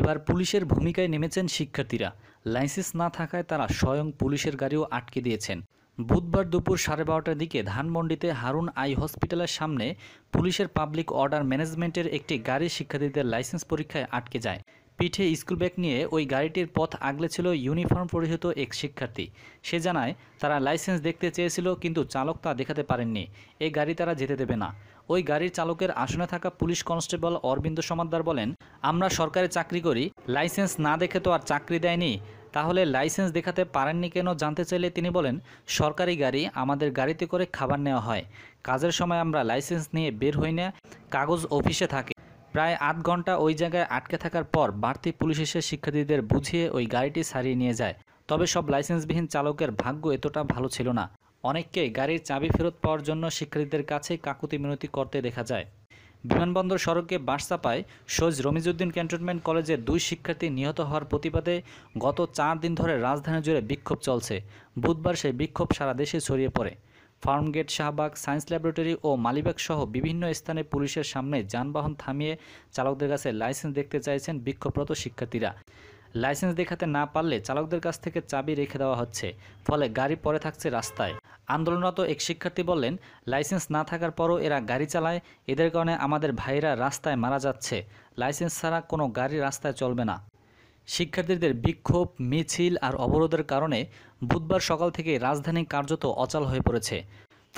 এবার পুলিশের ভূমিকায় নেমেছেন শিক্ষার্থীরা লাইসেন্স না থাকায় তারা স্বয়ং পুলিশের গাড়িও আটকে দিয়েছেন বুধবার দুপুর সাড়ে বারোটার দিকে ধানমন্ডিতে হারুন আই হসপিটালের সামনে পুলিশের পাবলিক অর্ডার ম্যানেজমেন্টের একটি গাড়ি শিক্ষার্থীদের লাইসেন্স পরীক্ষায় আটকে যায় পিঠে স্কুল ব্যাগ নিয়ে ওই গাড়িটির পথ আগলে ছিল ইউনিফর্ম পরিহিত এক শিক্ষার্থী সে জানায় তারা লাইসেন্স দেখতে চেয়েছিল কিন্তু চালক তা দেখাতে পারেননি এই গাড়ি তারা যেতে দেবে না ওই গাড়ির চালকের আসনে থাকা পুলিশ কনস্টেবল অরবিন্দ সমাদ্দার বলেন আমরা সরকারি চাকরি করি লাইসেন্স না দেখে তো আর চাকরি দেয়নি তাহলে লাইসেন্স দেখাতে পারেননি কেন জানতে চাইলে তিনি বলেন সরকারি গাড়ি আমাদের গাড়িতে করে খাবার নেওয়া হয় কাজের সময় আমরা লাইসেন্স নিয়ে বের হই না কাগজ অফিসে থাকে প্রায় আধ ঘন্টা ওই জায়গায় আটকে থাকার পর বাড়তি পুলিশ এসে শিক্ষার্থীদের বুঝিয়ে ওই গাড়িটি সারিয়ে নিয়ে যায় তবে সব লাইসেন্সবিহীন চালকের ভাগ্য এতটা ভালো ছিল না অনেককে গাড়ির চাবি ফেরত পাওয়ার জন্য শিক্ষার্থীদের কাছে কাকুতি মিনতি করতে দেখা যায় বিমানবন্দর সড়কে বাসচাপায় সোজ রমিজউদ্দিন ক্যান্টনমেন্ট কলেজের দুই শিক্ষার্থী নিহত হওয়ার প্রতিবাদে গত চার দিন ধরে রাজধানী জুড়ে বিক্ষোভ চলছে বুধবার সেই বিক্ষোভ সারা দেশে ছড়িয়ে পড়ে ফার্মগেট শাহবাগ সায়েন্স ল্যাবরেটরি ও মালিবাগ সহ বিভিন্ন স্থানে পুলিশের সামনে যানবাহন থামিয়ে চালকদের কাছে লাইসেন্স দেখতে চাইছেন বিক্ষোভরত শিক্ষার্থীরা লাইসেন্স দেখাতে না পারলে চালকদের কাছ থেকে চাবি রেখে দেওয়া হচ্ছে ফলে গাড়ি পরে থাকছে রাস্তায় আন্দোলনরত এক শিক্ষার্থী বললেন লাইসেন্স না থাকার পরও এরা গাড়ি চালায় এদের কারণে আমাদের ভাইরা রাস্তায় মারা যাচ্ছে লাইসেন্স ছাড়া কোনো গাড়ি রাস্তায় চলবে না শিক্ষার্থীদের বিক্ষোভ মিছিল আর অবরোধের কারণে বুধবার সকাল থেকে রাজধানী কার্যত অচল হয়ে পড়েছে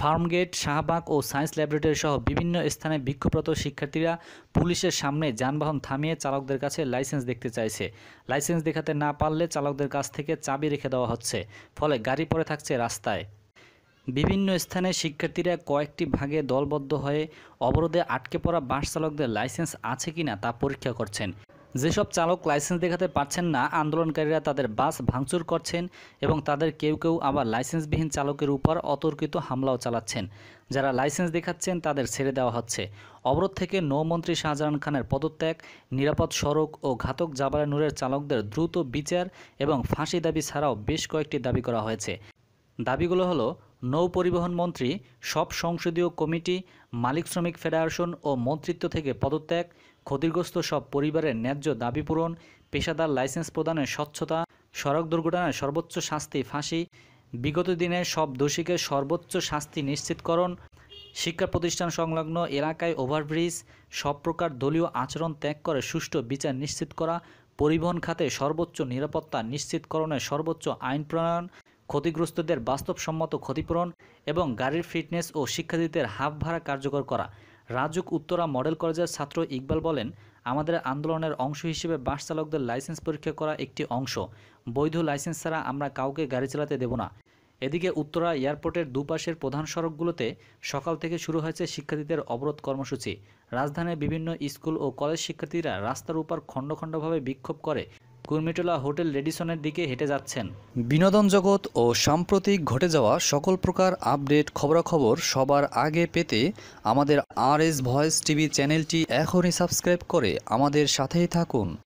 ফার্মগেট শাহবাগ ও সায়েন্স ল্যাবরেটরি সহ বিভিন্ন স্থানে বিক্ষোভরত শিক্ষার্থীরা পুলিশের সামনে যানবাহন থামিয়ে চালকদের কাছে লাইসেন্স দেখতে চাইছে লাইসেন্স দেখাতে না পারলে চালকদের কাছ থেকে চাবি রেখে দেওয়া হচ্ছে ফলে গাড়ি পড়ে থাকছে রাস্তায় বিভিন্ন স্থানে শিক্ষার্থীরা কয়েকটি ভাগে দলবদ্ধ হয়ে অবরোধে আটকে পড়া বাস চালকদের লাইসেন্স আছে কি না তা পরীক্ষা করছেন যেসব চালক লাইসেন্স দেখাতে পারছেন না আন্দোলনকারীরা তাদের বাস ভাঙচুর করছেন এবং তাদের কেউ কেউ আবার লাইসেন্সবিহীন চালকের উপর অতর্কিত হামলাও চালাচ্ছেন যারা লাইসেন্স দেখাচ্ছেন তাদের ছেড়ে দেওয়া হচ্ছে অবরোধ থেকে নৌমন্ত্রী শাহজাহান খানের পদত্যাগ নিরাপদ সড়ক ও ঘাতক জাবালা নূরের চালকদের দ্রুত বিচার এবং ফাঁসি দাবি ছাড়াও বেশ কয়েকটি দাবি করা হয়েছে দাবিগুলো হলো নৌ পরিবহন মন্ত্রী সব সংসদীয় কমিটি মালিক শ্রমিক ফেডারেশন ও মন্ত্রিত্ব থেকে পদত্যাগ ক্ষতিগ্রস্ত সব পরিবারের ন্যায্য দাবি পূরণ পেশাদার লাইসেন্স প্রদানে স্বচ্ছতা সড়ক দুর্ঘটনায় সর্বোচ্চ শাস্তি ফাঁসি বিগত দিনে সব দোষীকে সর্বোচ্চ শাস্তি নিশ্চিতকরণ শিক্ষা প্রতিষ্ঠান সংলগ্ন এলাকায় ওভারব্রিজ সব প্রকার দলীয় আচরণ ত্যাগ করে সুষ্ঠু বিচার নিশ্চিত করা পরিবহন খাতে সর্বোচ্চ নিরাপত্তা নিশ্চিতকরণে সর্বোচ্চ আইন প্রণয়ন ক্ষতিগ্রস্তদের বাস্তবসম্মত ক্ষতিপূরণ এবং গাড়ির ফিটনেস ও শিক্ষার্থীদের হাফ ভাড়া কার্যকর করা রাজুক উত্তরা মডেল কলেজের ছাত্র ইকবাল বলেন আমাদের আন্দোলনের অংশ হিসেবে বাস চালকদের লাইসেন্স পরীক্ষা করা একটি অংশ বৈধ লাইসেন্স ছাড়া আমরা কাউকে গাড়ি চালাতে দেব না এদিকে উত্তরা এয়ারপোর্টের দুপাশের প্রধান সড়কগুলোতে সকাল থেকে শুরু হয়েছে শিক্ষার্থীদের অবরোধ কর্মসূচি রাজধানীর বিভিন্ন স্কুল ও কলেজ শিক্ষার্থীরা রাস্তার উপর খণ্ড খণ্ডভাবে বিক্ষোভ করে কুর্মিটোলা হোটেল রেডিসনের দিকে হেঁটে যাচ্ছেন বিনোদন জগৎ ও সাম্প্রতিক ঘটে যাওয়া সকল প্রকার আপডেট খবরাখবর সবার আগে পেতে আমাদের আর এস ভয়েস টিভি চ্যানেলটি এখনই সাবস্ক্রাইব করে আমাদের সাথেই থাকুন